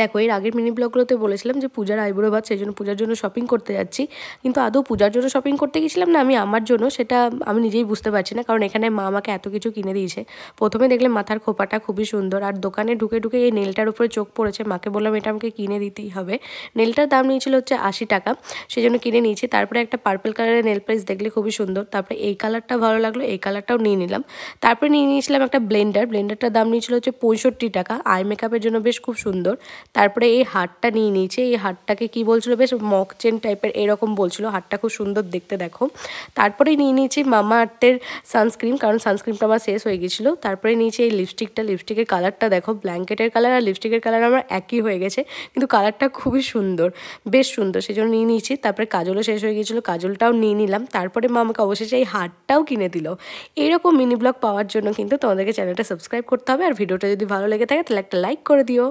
দেখো এর আগের মিনি ব্লগগুলোতে বলেছিলাম যে পূজার আইব্রো বাদ সেই জন্য পূজার জন্য শপিং করতে যাচ্ছি কিন্তু আদৌ পূজার জন্য শপিং করতে গেছিলাম না আমি আমার জন্য সেটা আমি নিজেই বুঝতে পারছি না কারণ এখানে মা আমাকে এত কিছু কিনে দিয়েছে প্রথমে দেখলে মাথার খোপাটা খুবই সুন্দর আর দোকানে ঢুকে ঢুকে এই নেলটার উপরে চোখ পড়েছে মাকে বললাম এটা আমাকে কিনে দিতেই হবে নেলটার দাম নিয়েছিল হচ্ছে আশি টাকা সেই জন্য কিনে নিয়েছি তারপরে একটা পার্পল কালারের নেল প্রাইস দেখলে খুবই সুন্দর তারপরে এই কালারটা ভালো লাগলো এই কালারটাও নিয়ে নিলাম তারপরে নিয়ে নিয়েছিলাম একটা ব্লেন্ডার ব্লেন্ডারটার দাম নিয়েছিল হচ্ছে পঁয়ষট্টি টাকা আই মেকআপের জন্য বেশ খুব সুন্দর তারপরে এই হারটা নিয়ে নিয়েছে এই হারটাকে কি বলছিল বেশ মকচেন টাইপের এরকম বলছিল হারটা খুব সুন্দর দেখতে দেখো তারপরে নিয়ে নিয়েছি মামা আর্থের সানস্ক্রিন কারণ সানস্ক্রিনটা আমার শেষ হয়ে গেছিলো তারপরে নিয়েছি এই লিপস্টিকটা লিপস্টিকের কালারটা দেখো ব্ল্যাঙ্কেটের কালার আর লিপস্টিকের কালার আমার একই হয়ে গেছে কিন্তু কালারটা খুবই সুন্দর বেশ সুন্দর সেই জন্য নিয়ে নিয়েছি তারপরে কাজলও শেষ হয়ে গেছিলো কাজলটাও নিয়ে নিলাম তারপরে মা আমাকে অবশেষে এই হারটাও কিনে দিল এইরকম মিনি ব্লগ পাওয়ার জন্য কিন্তু তোমাদেরকে চ্যানেলটা সাবস্ক্রাইব করতে হবে আর ভিডিওটা যদি ভালো লেগে থাকে তাহলে একটা লাইক করে দিও